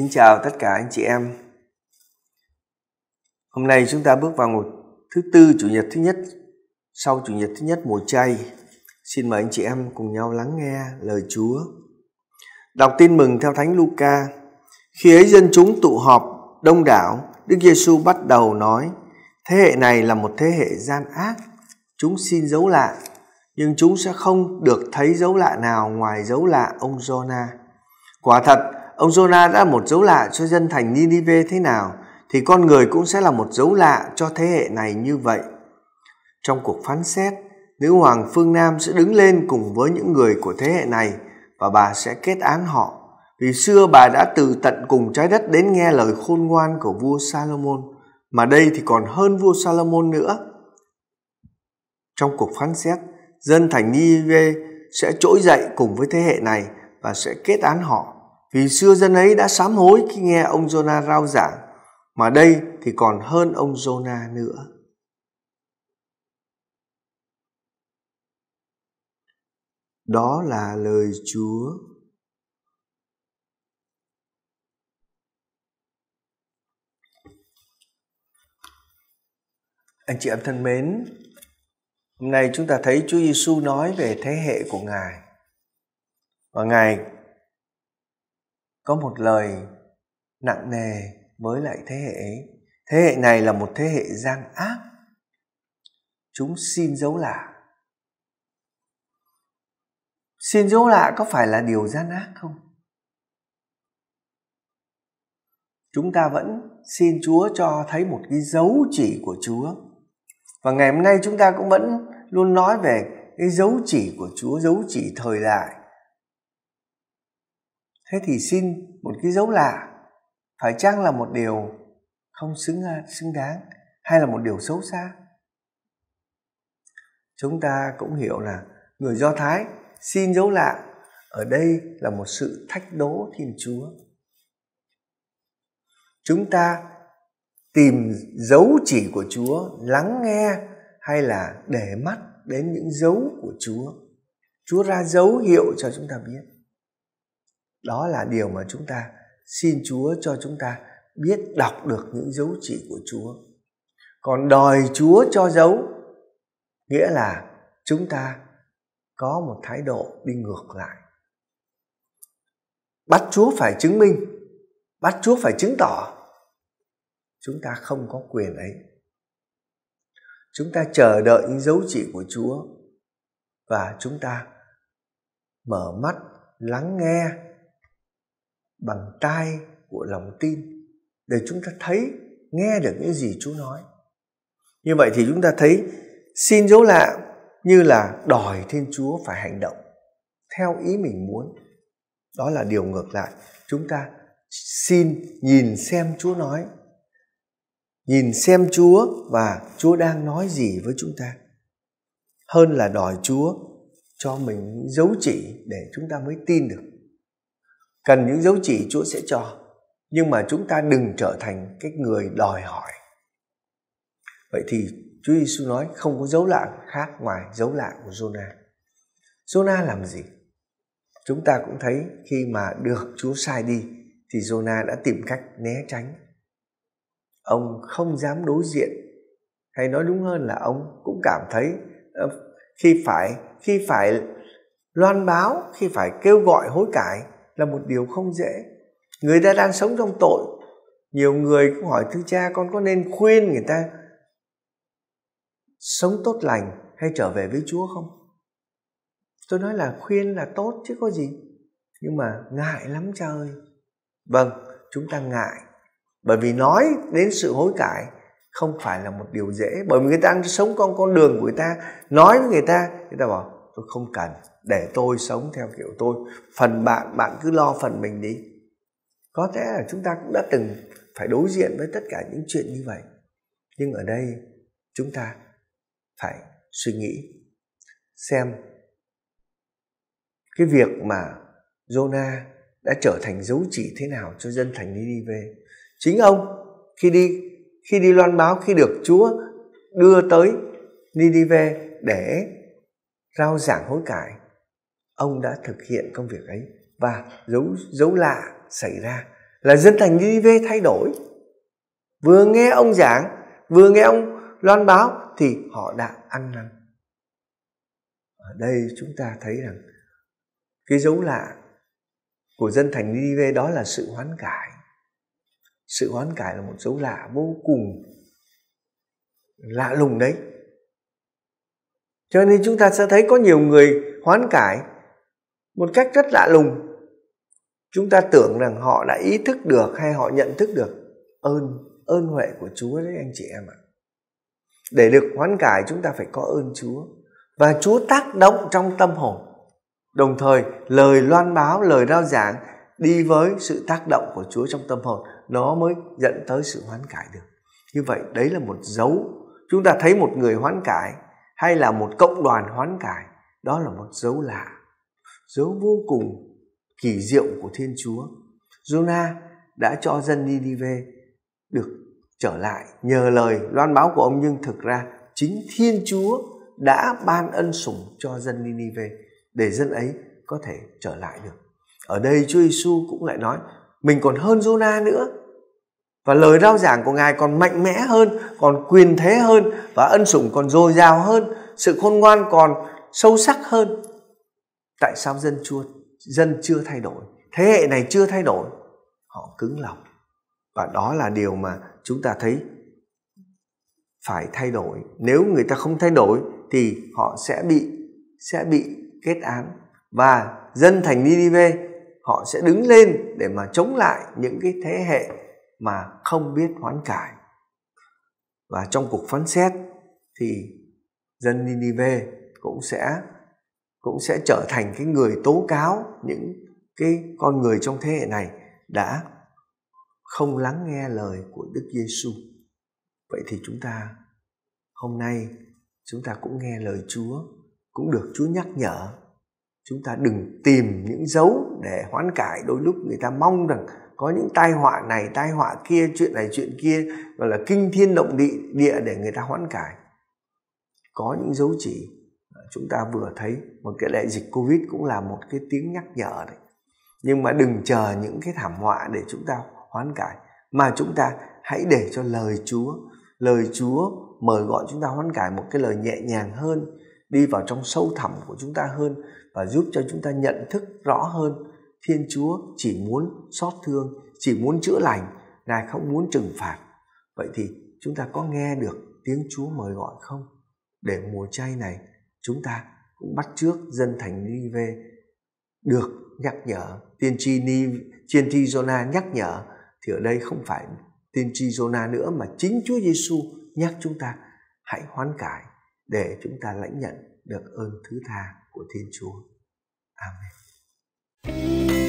Kính chào tất cả anh chị em. Hôm nay chúng ta bước vào một thứ tư chủ nhật thứ nhất sau chủ nhật thứ nhất mùa chay. Xin mời anh chị em cùng nhau lắng nghe lời Chúa. Đọc tin mừng theo Thánh Luca. Khi ấy dân chúng tụ họp đông đảo, Đức Giêsu bắt đầu nói: Thế hệ này là một thế hệ gian ác, chúng xin dấu lạ, nhưng chúng sẽ không được thấy dấu lạ nào ngoài dấu lạ ông Jonah. Quả thật, ông Jonah đã một dấu lạ cho dân thành Ninive thế nào, thì con người cũng sẽ là một dấu lạ cho thế hệ này như vậy. Trong cuộc phán xét, nữ hoàng phương Nam sẽ đứng lên cùng với những người của thế hệ này và bà sẽ kết án họ. Vì xưa bà đã từ tận cùng trái đất đến nghe lời khôn ngoan của vua Salomon, mà đây thì còn hơn vua Salomon nữa. Trong cuộc phán xét, dân thành Nive sẽ trỗi dậy cùng với thế hệ này và sẽ kết án họ vì xưa dân ấy đã sám hối khi nghe ông Jonah rao giảng, mà đây thì còn hơn ông Jonah nữa. Đó là lời Chúa. Anh chị em thân mến, hôm nay chúng ta thấy Chúa Giêsu nói về thế hệ của Ngài. Và Ngài có một lời nặng nề với lại thế hệ ấy thế hệ này là một thế hệ gian ác chúng xin dấu lạ xin dấu lạ có phải là điều gian ác không chúng ta vẫn xin chúa cho thấy một cái dấu chỉ của chúa và ngày hôm nay chúng ta cũng vẫn luôn nói về cái dấu chỉ của chúa dấu chỉ thời đại thế thì xin một cái dấu lạ phải chăng là một điều không xứng xứng đáng hay là một điều xấu xa chúng ta cũng hiểu là người do thái xin dấu lạ ở đây là một sự thách đố thiên chúa chúng ta tìm dấu chỉ của chúa lắng nghe hay là để mắt đến những dấu của chúa chúa ra dấu hiệu cho chúng ta biết đó là điều mà chúng ta xin chúa cho chúng ta biết đọc được những dấu chỉ của chúa còn đòi chúa cho dấu nghĩa là chúng ta có một thái độ đi ngược lại bắt chúa phải chứng minh bắt chúa phải chứng tỏ chúng ta không có quyền ấy chúng ta chờ đợi những dấu chỉ của chúa và chúng ta mở mắt lắng nghe bằng tai của lòng tin để chúng ta thấy nghe được những gì Chúa nói. Như vậy thì chúng ta thấy xin dấu lạ như là đòi Thiên Chúa phải hành động theo ý mình muốn. Đó là điều ngược lại. Chúng ta xin nhìn xem Chúa nói. Nhìn xem Chúa và Chúa đang nói gì với chúng ta. Hơn là đòi Chúa cho mình dấu chỉ để chúng ta mới tin được cần những dấu chỉ Chúa sẽ cho nhưng mà chúng ta đừng trở thành cái người đòi hỏi vậy thì Chúa Giêsu nói không có dấu lạ khác ngoài dấu lạ của Jonah Jonah làm gì chúng ta cũng thấy khi mà được Chúa sai đi thì Jonah đã tìm cách né tránh ông không dám đối diện hay nói đúng hơn là ông cũng cảm thấy ờ, khi phải khi phải loan báo khi phải kêu gọi hối cải là một điều không dễ người ta đang sống trong tội nhiều người cũng hỏi thưa cha con có nên khuyên người ta sống tốt lành hay trở về với chúa không tôi nói là khuyên là tốt chứ có gì nhưng mà ngại lắm cha ơi vâng chúng ta ngại bởi vì nói đến sự hối cải không phải là một điều dễ bởi vì người ta đang sống con con đường của người ta nói với người ta người ta bảo tôi không cần để tôi sống theo kiểu tôi phần bạn bạn cứ lo phần mình đi có lẽ là chúng ta cũng đã từng phải đối diện với tất cả những chuyện như vậy nhưng ở đây chúng ta phải suy nghĩ xem cái việc mà Jonah đã trở thành dấu chỉ thế nào cho dân thành Ninive. Chính ông khi đi khi đi loan báo khi được Chúa đưa tới Ninive để rao giảng hối cải ông đã thực hiện công việc ấy và dấu dấu lạ xảy ra là dân thành Ninive thay đổi vừa nghe ông giảng vừa nghe ông loan báo thì họ đã ăn năn ở đây chúng ta thấy rằng cái dấu lạ của dân thành Ninive đó là sự hoán cải sự hoán cải là một dấu lạ vô cùng lạ lùng đấy cho nên chúng ta sẽ thấy có nhiều người hoán cải một cách rất lạ lùng chúng ta tưởng rằng họ đã ý thức được hay họ nhận thức được ơn ơn huệ của chúa đấy anh chị em ạ để được hoán cải chúng ta phải có ơn chúa và chúa tác động trong tâm hồn đồng thời lời loan báo lời rao giảng đi với sự tác động của chúa trong tâm hồn nó mới dẫn tới sự hoán cải được như vậy đấy là một dấu chúng ta thấy một người hoán cải hay là một cộng đoàn hoán cải đó là một dấu lạ dấu vô cùng kỳ diệu của Thiên Chúa. Jonah đã cho dân Ninive được trở lại nhờ lời loan báo của ông nhưng thực ra chính Thiên Chúa đã ban ân sủng cho dân Ninive để dân ấy có thể trở lại được. Ở đây Chúa Giêsu cũng lại nói mình còn hơn Jonah nữa. Và lời rao giảng của Ngài còn mạnh mẽ hơn, còn quyền thế hơn và ân sủng còn dồi dào hơn, sự khôn ngoan còn sâu sắc hơn tại sao dân chưa dân chưa thay đổi thế hệ này chưa thay đổi họ cứng lòng và đó là điều mà chúng ta thấy phải thay đổi nếu người ta không thay đổi thì họ sẽ bị sẽ bị kết án và dân thành Ninive họ sẽ đứng lên để mà chống lại những cái thế hệ mà không biết hoán cải và trong cuộc phán xét thì dân Ninive cũng sẽ cũng sẽ trở thành cái người tố cáo những cái con người trong thế hệ này đã không lắng nghe lời của Đức Giêsu. Vậy thì chúng ta hôm nay chúng ta cũng nghe lời Chúa, cũng được Chúa nhắc nhở. Chúng ta đừng tìm những dấu để hoán cải đôi lúc người ta mong rằng có những tai họa này tai họa kia chuyện này chuyện kia gọi là kinh thiên động địa địa để người ta hoán cải có những dấu chỉ chúng ta vừa thấy một cái đại dịch covid cũng là một cái tiếng nhắc nhở đấy nhưng mà đừng chờ những cái thảm họa để chúng ta hoán cải mà chúng ta hãy để cho lời chúa lời chúa mời gọi chúng ta hoán cải một cái lời nhẹ nhàng hơn đi vào trong sâu thẳm của chúng ta hơn và giúp cho chúng ta nhận thức rõ hơn thiên chúa chỉ muốn xót thương chỉ muốn chữa lành ngài không muốn trừng phạt vậy thì chúng ta có nghe được tiếng chúa mời gọi không để mùa chay này chúng ta cũng bắt trước dân thành Nive được nhắc nhở tiên tri Ni tiên tri Jonah nhắc nhở thì ở đây không phải tiên tri Jonah nữa mà chính Chúa Giêsu nhắc chúng ta hãy hoán cải để chúng ta lãnh nhận được ơn thứ tha của Thiên Chúa. Amen.